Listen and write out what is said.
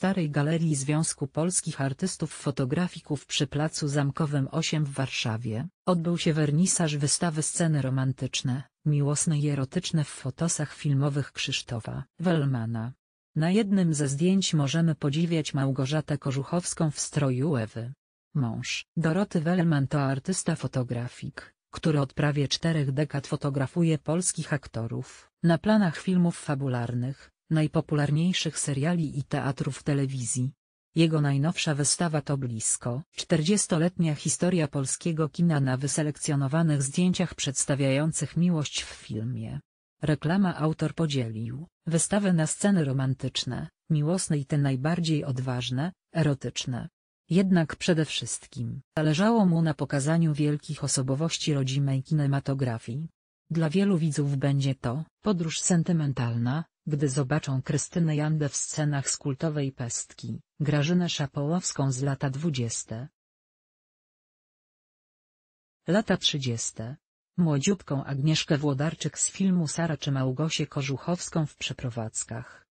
starej galerii Związku Polskich Artystów Fotografików przy Placu Zamkowym 8 w Warszawie, odbył się wernisaż wystawy Sceny romantyczne, miłosne i erotyczne w fotosach filmowych Krzysztofa Wellmana. Na jednym ze zdjęć możemy podziwiać Małgorzatę Kożuchowską w stroju Ewy. Mąż Doroty Wellman to artysta fotografik, który od prawie czterech dekad fotografuje polskich aktorów, na planach filmów fabularnych, najpopularniejszych seriali i teatrów telewizji. Jego najnowsza wystawa to blisko 40-letnia historia polskiego kina na wyselekcjonowanych zdjęciach przedstawiających miłość w filmie. Reklama autor podzielił wystawę na sceny romantyczne, miłosne i te najbardziej odważne, erotyczne. Jednak przede wszystkim zależało mu na pokazaniu wielkich osobowości rodzimej kinematografii. Dla wielu widzów będzie to podróż sentymentalna, gdy zobaczą Krystynę Jandę w scenach z kultowej pestki, Grażynę Szapołowską z lata dwudzieste. Lata trzydzieste. Młodziutką Agnieszkę Włodarczyk z filmu Sara czy Małgosię Korzuchowską w przeprowadzkach.